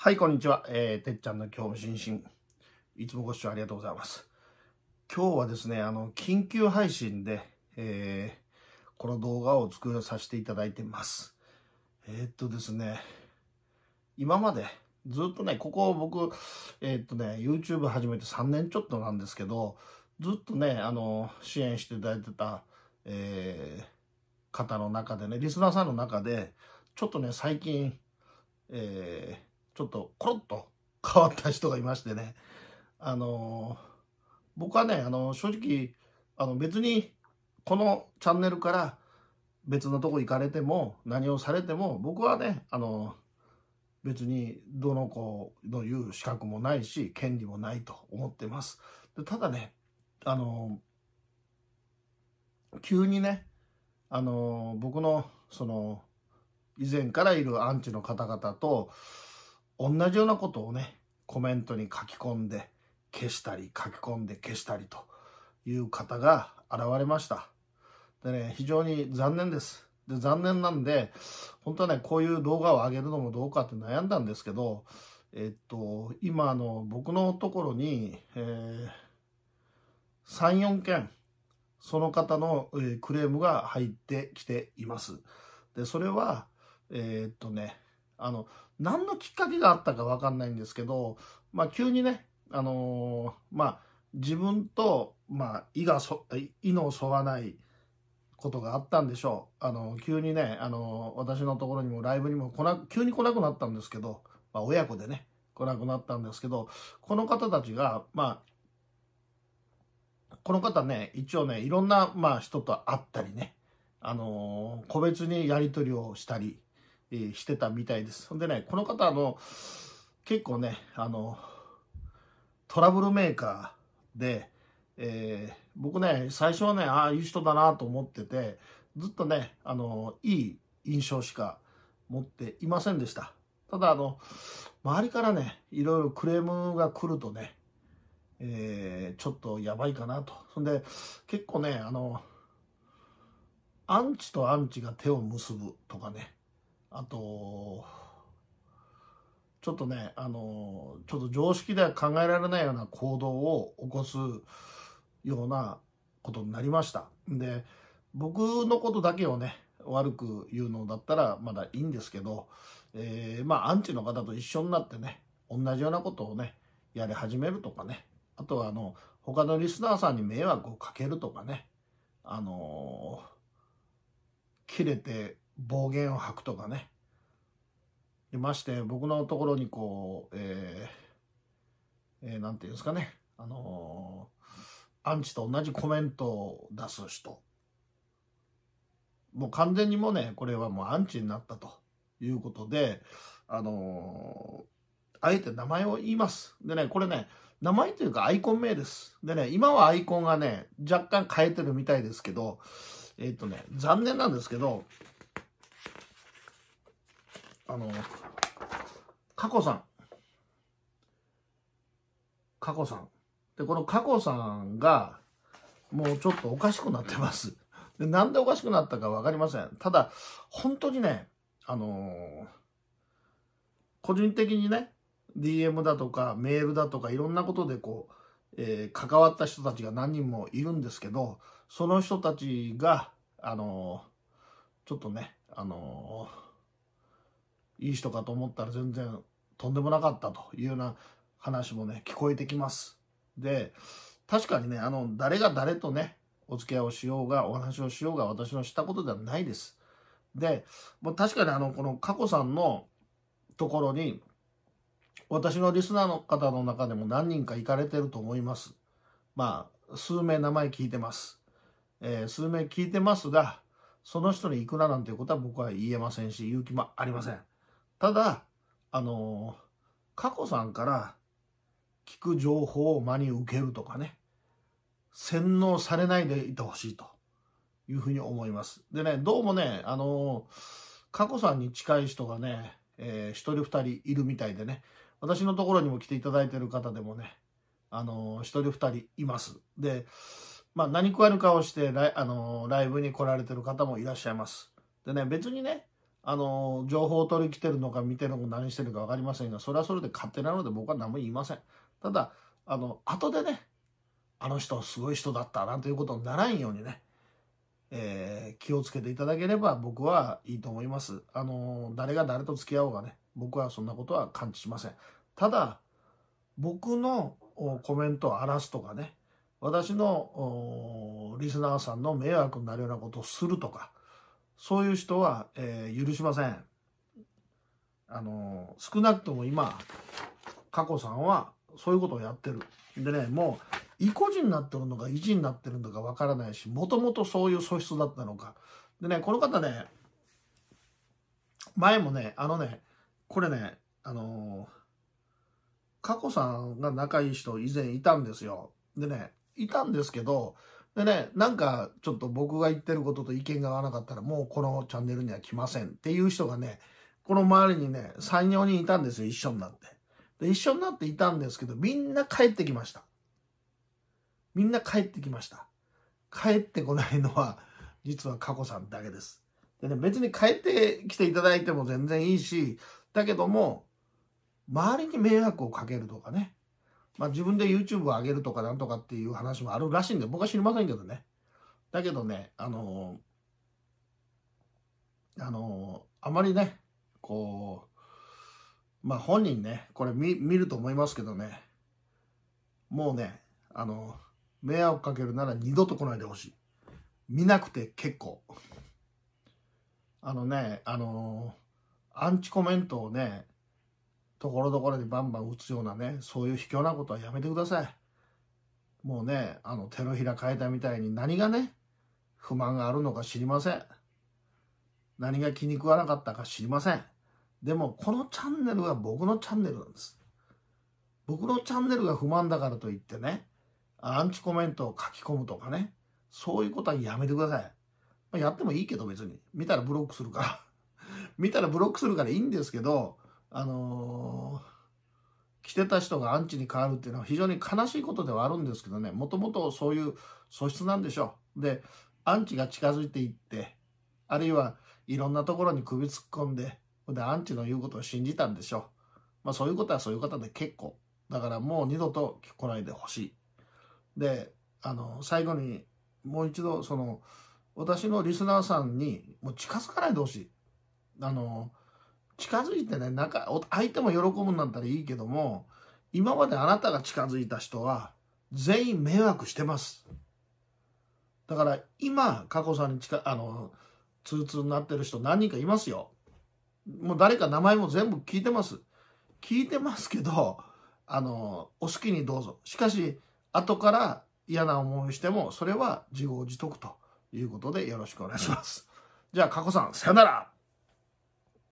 はい、こんにちは。えー、てっちゃんの興味津々。いつもご視聴ありがとうございます。今日はですね、あの、緊急配信で、えー、この動画を作らさせていただいてます。えー、っとですね、今まで、ずっとね、ここ僕、えー、っとね、YouTube 始めて3年ちょっとなんですけど、ずっとね、あの、支援していただいてた、えー、方の中でね、リスナーさんの中で、ちょっとね、最近、えー、ちょっとコロッと変わった人がいましてね、あの僕はね、あの正直、あの別にこのチャンネルから別のとこ行かれても何をされても僕はね、あの別にどの子の言う資格もないし権利もないと思ってます。でただね、あの急にね、あの僕のその以前からいるアンチの方々と同じようなことをね、コメントに書き込んで、消したり、書き込んで消したりという方が現れました。でね、非常に残念です。で、残念なんで、本当はね、こういう動画を上げるのもどうかって悩んだんですけど、えっと、今、あの、僕のところに、えー、3、4件、その方の、えー、クレームが入ってきています。で、それは、えー、っとね、あの、何のきっかけがあったかわかんないんですけど、まあ、急にね、あのー、まあ、自分と、まあ、意がそ、意のそわないことがあったんでしょう。あの、急にね、あの、私のところにもライブにも来な、急に来なくなったんですけど、まあ、親子でね、来なくなったんですけど、この方たちが、まあ、この方ね、一応ね、いろんな、まあ、人と会ったりね、あのー、個別にやり取りをしたり、えー、してたみたいです。ほんでね、この方の結構ね、あの、トラブルメーカーで、えー、僕ね、最初はね、ああいう人だなと思ってて、ずっとね、あの、いい印象しか持っていませんでした。ただ、あの、周りからね、いろいろクレームが来るとね、えー、ちょっとやばいかなと。そんで、結構ね、あの、アンチとアンチが手を結ぶとかね、あと、ちょっとね、あの、ちょっと常識では考えられないような行動を起こすようなことになりました。で、僕のことだけをね、悪く言うのだったらまだいいんですけど、えー、まあ、アンチの方と一緒になってね、同じようなことをね、やり始めるとかね、あとはあの、他のリスナーさんに迷惑をかけるとかね、あのー、切れて暴言を吐くとかねでまして僕のところにこうえー、えー、なんていうんですかねあのー、アンチと同じコメントを出す人もう完全にもねこれはもうアンチになったということであのー、あえて名前を言いますでねこれね名前というかアイコン名ですでね今はアイコンがね若干変えてるみたいですけどえっ、ー、とね残念なんですけどあの、加古さん。佳子さん。で、この加古さんが、もうちょっとおかしくなってます。で、なんでおかしくなったかわかりません。ただ、本当にね、あのー、個人的にね、DM だとかメールだとかいろんなことでこう、えー、関わった人たちが何人もいるんですけど、その人たちが、あのー、ちょっとね、あのーいい人かと思ったら全然とんでもなかったというような話もね、聞こえてきます。で、確かにね、あの、誰が誰とね、お付き合いをしようが、お話をしようが、私の知ったことではないです。で、もう確かにあの、この佳子さんのところに、私のリスナーの方の中でも何人か行かれてると思います。まあ、数名名前聞いてます。えー、数名聞いてますが、その人に行くななんていうことは僕は言えませんし、勇気もありません。ただ、あの、佳子さんから聞く情報を真に受けるとかね、洗脳されないでいてほしいというふうに思います。でね、どうもね、あの、佳子さんに近い人がね、えー、人二人いるみたいでね、私のところにも来ていただいてる方でもね、あの、一人二人います。で、まあ、何食わぬ顔してライ、あの、ライブに来られてる方もいらっしゃいます。でね、別にね、あの、情報を取り来てるのか見てるのか何してるか分かりませんが、それはそれで勝手なので僕は何も言いません。ただ、あの、後でね、あの人すごい人だったなんていうことにならんようにね、えー、気をつけていただければ僕はいいと思います。あの、誰が誰と付き合おうがね、僕はそんなことは感知しません。ただ、僕のコメントを荒らすとかね、私のリスナーさんの迷惑になるようなことをするとか、そういう人は、えー、許しません。あのー、少なくとも今、佳子さんはそういうことをやってる。でね、もう、意固地になってるのか、意地になってるのかわからないし、もともとそういう素質だったのか。でね、この方ね、前もね、あのね、これね、あのー、佳子さんが仲いい人以前いたんですよ。でね、いたんですけど、でね、なんかちょっと僕が言ってることと意見が合わなかったらもうこのチャンネルには来ませんっていう人がね、この周りにね、3、4人いたんですよ、一緒になって。で、一緒になっていたんですけど、みんな帰ってきました。みんな帰ってきました。帰ってこないのは、実は佳子さんだけです。でね、別に帰ってきていただいても全然いいし、だけども、周りに迷惑をかけるとかね、まあ、自分で YouTube を上げるとかなんとかっていう話もあるらしいんで、僕は知りませんけどね。だけどね、あのー、あのー、あまりね、こう、まあ本人ね、これ見ると思いますけどね、もうね、あのー、迷惑かけるなら二度と来ないでほしい。見なくて結構。あのね、あのアンチコメントをね、ところどころにバンバン打つようなね、そういう卑怯なことはやめてください。もうね、あの、手のひら変えたみたいに何がね、不満があるのか知りません。何が気に食わなかったか知りません。でも、このチャンネルは僕のチャンネルなんです。僕のチャンネルが不満だからといってね、アンチコメントを書き込むとかね、そういうことはやめてください。まあ、やってもいいけど別に。見たらブロックするから。見たらブロックするからいいんですけど、あのー、着てた人がアンチに変わるっていうのは非常に悲しいことではあるんですけどね、もともとそういう素質なんでしょう。で、アンチが近づいていって、あるいはいろんなところに首突っ込んで、で、アンチの言うことを信じたんでしょう。まあそういうことはそういう方で結構。だからもう二度と来ないでほしい。で、あの、最後にもう一度、その、私のリスナーさんにもう近づかないでほしい。あのー、近づいてね、なんか、相手も喜ぶんだったらいいけども、今まであなたが近づいた人は、全員迷惑してます。だから、今、佳子さんに近、あの、通通になってる人何人かいますよ。もう誰か名前も全部聞いてます。聞いてますけど、あの、お好きにどうぞ。しかし、後から嫌な思いしても、それは自業自得ということでよろしくお願いします。じゃあ、佳子さん、さよなら